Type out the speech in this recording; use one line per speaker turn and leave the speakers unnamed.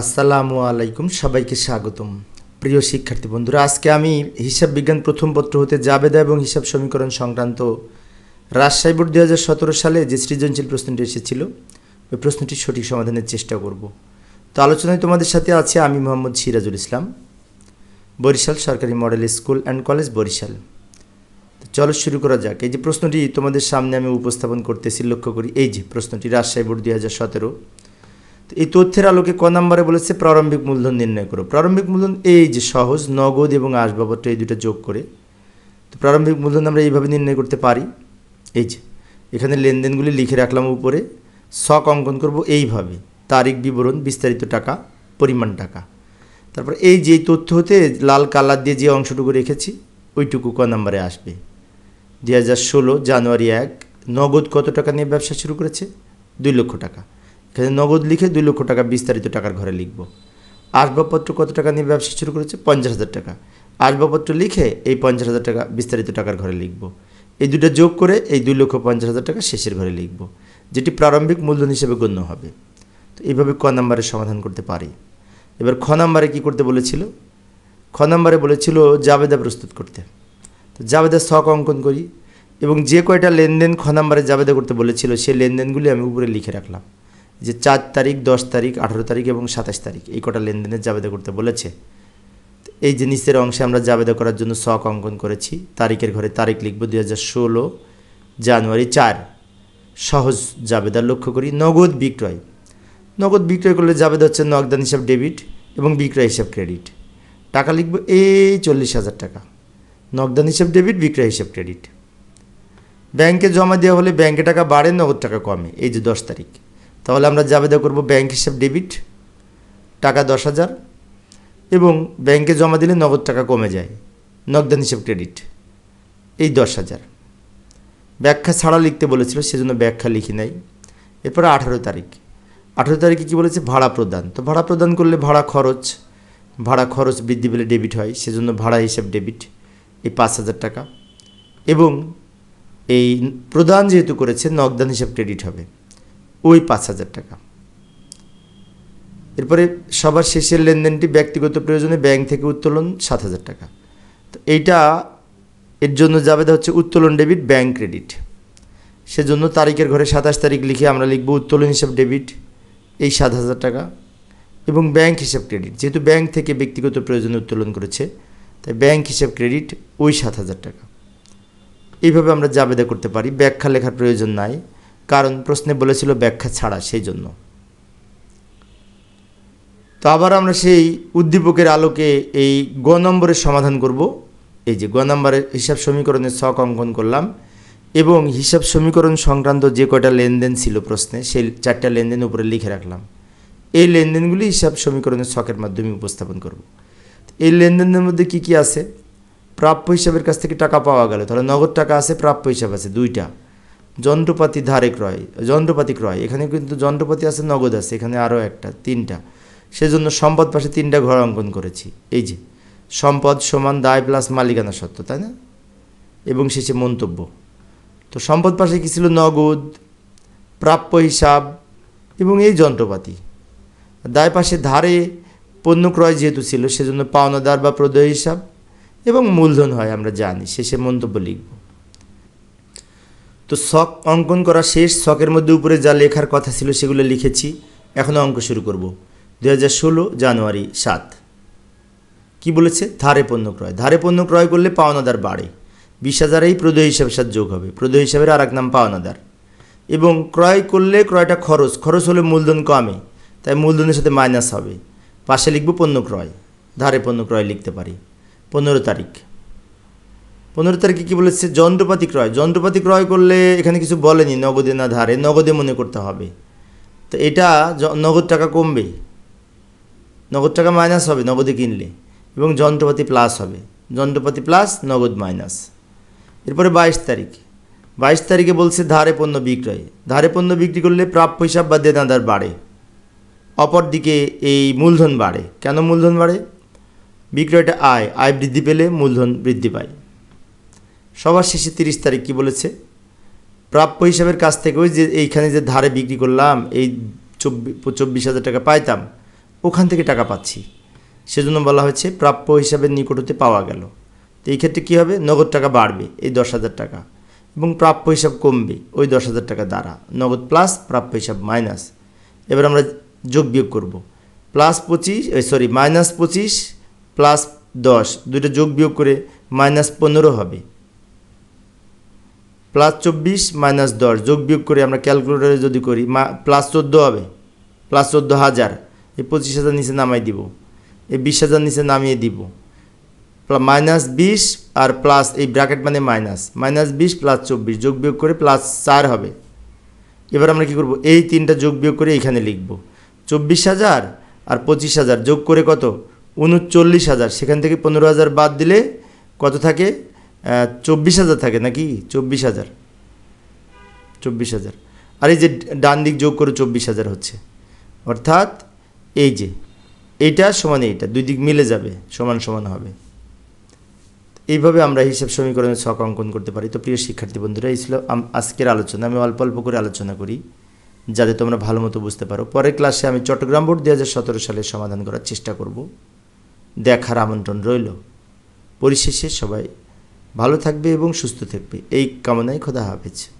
আসসালামু আলাইকুম সবাইকে স্বাগতম প্রিয় শিক্ষার্থী বন্ধুরা আজকে আমি হিসাব বিজ্ঞান প্রথম পত্র হতে জাবেদা এবং হিসাব সমীকরণ সংক্রান্ত রাজশাহী বোর্ড দু হাজার সতেরো সালে যে সৃজনশীল প্রশ্নটি এসেছিল ওই প্রশ্নটির সঠিক সমাধানের চেষ্টা করব তো আলোচনায় তোমাদের সাথে আছে আমি মোহাম্মদ সিরাজুল ইসলাম বরিশাল সরকারি model school and college Barishal চলো শুরু করা যাক এই যে প্রশ্নটি তোমাদের সামনে আমি উপস্থাপন করতেছি লক্ষ্য করি এই যে প্রশ্নটি রাজশাহী বোর্ড দু হাজার সতেরো এই তথ্যের আলোকে ক নম্বরে বলেছে প্রারম্ভিক মূলধন নির্ণয় করো প্রারম্ভিক মূলধন এই যে সহজ নগদ এবং আসবাবত্র এই দুটো যোগ করে তো প্রারম্ভিক মূলধন আমরা এইভাবে নির্ণয় করতে পারি এই যে এখানে লেনদেনগুলি লিখে রাখলাম উপরে শখ অঙ্কন করব এইভাবে তারিখ বিবরণ বিস্তারিত টাকা পরিমাণ টাকা তারপর এই যে তথ্য হতে লাল কালার দিয়ে যে অংশটুকু রেখেছি ওইটুকু ক নম্বরে আসবে দু জানুয়ারি এক নগদ কত টাকা নিয়ে ব্যবসা শুরু করেছে দুই লক্ষ টাকা এখানে নগদ লিখে দুই লক্ষ টাকা বিস্তারিত টাকার ঘরে লিখব আসবাবপত্র কত টাকা নিয়ে ব্যবসা শুরু করেছে পঞ্চাশ হাজার টাকা আসবাবপত্র লিখে এই পঞ্চাশ হাজার টাকা বিস্তারিত টাকার ঘরে লিখব এই দুটো যোগ করে এই দুই লক্ষ পঞ্চাশ হাজার টাকা শেষের ঘরে লিখব যেটি প্রারম্ভিক মূলধন হিসেবে গণ্য হবে তো এইভাবে ক নাম্বারে সমাধান করতে পারি এবার খ নাম্বারে কী করতে বলেছিল খ নাম্বারে বলেছিল জাবেদা প্রস্তুত করতে তো জাবেদা শখ অঙ্কন করি এবং যে কয়টা লেনদেন খ নাম্বারে জাবেদা করতে বলেছিল সেই লেনদেনগুলি আমি উপরে লিখে রাখলাম যে চার তারিখ দশ তারিখ আঠারো তারিখ এবং সাতাশ তারিখ এই কটা লেনদেনের জাবেদা করতে বলেছে এই জিনিসের অংশে আমরা জাবেদা করার জন্য শখ অঙ্কন করেছি তারিখের ঘরে তারিখ লিখব দুই হাজার ষোলো জানুয়ারি চার সহজ জাবেদার লক্ষ্য করি নগদ বিক্রয় নগদ বিক্রয় করলে জাবেদা হচ্ছে নগদান হিসাব ডেবিট এবং বিক্রয় হিসাব ক্রেডিট টাকা লিখব এই চল্লিশ হাজার টাকা নগদান হিসাব ডেবিট বিক্রয় হিসাব ক্রেডিট ব্যাংকে জমা দেওয়া হলে ব্যাংকে টাকা বাড়ে নগদ টাকা কমে এই যে দশ তারিখ তাহলে আমরা জাবেদা করব ব্যাংক হিসাব ডেবিট টাকা দশ হাজার এবং ব্যাংকে জমা দিলে নগদ টাকা কমে যায় নগদান হিসাব ক্রেডিট এই দশ হাজার ব্যাখ্যা ছাড়া লিখতে বলেছিল সেজন্য ব্যাখ্যা লিখি নাই এরপরে আঠারো তারিখ আঠারো তারিখে কী বলেছে ভাড়া প্রদান তো ভাড়া প্রদান করলে ভাড়া খরচ ভাড়া খরচ বৃদ্ধি পেলে ডেবিট হয় সেজন্য ভাড়া হিসাব ডেবিট এই পাঁচ হাজার টাকা এবং এই প্রদান যেহেতু করেছে নগদান হিসাব ক্রেডিট হবে ওই পাঁচ হাজার টাকা এরপরে সবার শেষের লেনদেনটি ব্যক্তিগত প্রয়োজনে ব্যাংক থেকে উত্তোলন সাত হাজার টাকা তো এইটা এর জন্য যাবে হচ্ছে উত্তোলন ডেবিট ব্যাংক ক্রেডিট সেজন্য তারিখের ঘরে সাতাশ তারিখ লিখে আমরা লিখব উত্তোলন হিসাব ডেবিট এই সাত হাজার টাকা এবং ব্যাংক হিসাব ক্রেডিট যেহেতু ব্যাংক থেকে ব্যক্তিগত প্রয়োজনে উত্তোলন করেছে তাই ব্যাংক হিসাব ক্রেডিট ওই সাত হাজার টাকা এইভাবে আমরা জাবেদা করতে পারি ব্যাখ্যা লেখার প্রয়োজন নাই কারণ প্রশ্নে বলেছিল ব্যাখ্যা ছাড়া সেই জন্য তো আবার আমরা সেই উদ্দীপকের আলোকে এই গ নম্বরের সমাধান করব এই যে গ নম্বরের হিসাব সমীকরণের ছক অঙ্কন করলাম এবং হিসাব সমীকরণ সংক্রান্ত যে কয়টা লেনদেন ছিল প্রশ্নে সেই চারটা লেনদেন উপরে লিখে রাখলাম এই লেনদেনগুলি হিসাব সমীকরণের ছকের মাধ্যমে উপস্থাপন করব এই লেনদেনের মধ্যে কি কি আছে প্রাপ্য হিসাবের কাছ থেকে টাকা পাওয়া গেল তাহলে নগদ টাকা আছে প্রাপ্য হিসাব আছে দুইটা যন্ত্রপাতি ধারে ক্রয় যন্ত্রপাতি ক্রয় এখানে কিন্তু যন্ত্রপাতি আছে নগদ আছে এখানে আরও একটা তিনটা সেজন্য সম্পদ পাশে তিনটা ঘর অঙ্কন করেছি এই যে সম্পদ সমান দায় প্লাস মালিকানা সত্ত্ব তাই না এবং শেষে মন্তব্য তো সম্পদ পাশে কী ছিল নগদ প্রাপ্য হিসাব এবং এই যন্ত্রপাতি দায় পাশে ধারে পণ্য ক্রয় যেহেতু ছিল সেজন্য পাওনাদার বা প্রদেয় হিসাব এবং মূলধন হয় আমরা জানি শেষে মন্তব্য লিখব তো শখ অঙ্কন করা শেষ শখের মধ্যে উপরে যা লেখার কথা ছিল সেগুলো লিখেছি এখনও অঙ্ক শুরু করব দু ষোলো জানুয়ারি সাত কি বলেছে ধারে পণ্য ক্রয় ধারে পণ্য ক্রয় করলে পাওনাদার বাড়ে বিশ হাজারেই প্রদেয় হিসাবের সাথে যোগ হবে প্রদ হিসাবের আর এক নাম পাওনাদার এবং ক্রয় করলে ক্রয়টা খরচ খরচ হলে মূলধন কমে তাই মূলধনের সাথে মাইনাস হবে পাশে লিখব পণ্য ক্রয় ধারে পণ্য ক্রয় লিখতে পারি পনেরো তারিখ পনেরো তারিখে কী বলেছে যন্ত্রপাতি ক্রয় যন্ত্রপাতি ক্রয় করলে এখানে কিছু বলেনি নগদে না ধারে নগদে মনে করতে হবে তো এটা নগদ টাকা কমবে নগদ টাকা মাইনাস হবে নগদে কিনলে এবং যন্ত্রপাতি প্লাস হবে যন্ত্রপাতি প্লাস নগদ মাইনাস এরপরে বাইশ তারিখ বাইশ তারিখে বলছে ধারে পণ্য বিক্রয় ধারে পণ্য বিক্রি করলে প্রাপ্য হিসাব বা দেনাদার বাড়ে অপরদিকে এই মূলধন বাড়ে কেন মূলধন বাড়ে বিক্রয়টা আয় আয় বৃদ্ধি পেলে মূলধন বৃদ্ধি পায় সবার শেষে তিরিশ তারিখ কি বলেছে প্রাপ্য হিসাবের কাছ থেকে ওই যে এইখানে যে ধারে বিক্রি করলাম এই চব্বিশ চব্বিশ হাজার টাকা পাইতাম ওখান থেকে টাকা পাচ্ছি সেজন্য বলা হয়েছে প্রাপ্য হিসাবের নিকট হতে পাওয়া গেল তো এই ক্ষেত্রে কী হবে নগদ টাকা বাড়বে এই দশ হাজার টাকা এবং প্রাপ্য হিসাব কমবে ওই দশ হাজার টাকা দ্বারা নগদ প্লাস প্রাপ্য হিসাব মাইনাস এবার আমরা যোগ বিয়োগ করব প্লাস পঁচিশ সরি মাইনাস পঁচিশ প্লাস দশ দুইটা যোগ বিয়োগ করে মাইনাস পনেরো হবে প্লাস চব্বিশ মাইনাস দশ যোগ বিয়োগ করে আমরা ক্যালকুলেটারে যদি করি মা প্লাস চোদ্দো হবে প্লাস চোদ্দো হাজার এই পঁচিশ হাজার নিচে নামাই দিব এই বিশ হাজার নিচে নামিয়ে দিব মাইনাস বিশ আর প্লাস এই ব্র্যাকেট মানে মাইনাস মাইনাস বিশ প্লাস চব্বিশ যোগ বিয়োগ করে প্লাস চার হবে এবার আমরা কি করব এই তিনটা যোগ বিয়োগ করে এখানে লিখব চব্বিশ হাজার আর পঁচিশ হাজার যোগ করে কত উনচল্লিশ হাজার সেখান থেকে পনেরো হাজার বাদ দিলে কত থাকে চব্বিশ হাজার থাকে নাকি চব্বিশ হাজার চব্বিশ হাজার আর এই যে ডান দিক যোগ করে চব্বিশ হাজার হচ্ছে অর্থাৎ এই যে এইটা সমান এইটা দুই দিক মিলে যাবে সমান সমান হবে এইভাবে আমরা হিসাব সমীকরণের ছক অঙ্কন করতে পারি তো প্রিয় শিক্ষার্থী বন্ধুরা এই ছিল আজকের আলোচনা আমি অল্প অল্প করে আলোচনা করি যাতে তোমরা ভালো মতো বুঝতে পারো পরের ক্লাসে আমি চট্টগ্রাম বোর্ড দু হাজার সালে সমাধান করার চেষ্টা করব দেখার আমন্ত্রণ রইল পরিশেষে সবাই ভালো থাকবে এবং সুস্থ থাকবে এই কামনায় খোদা হাফেজ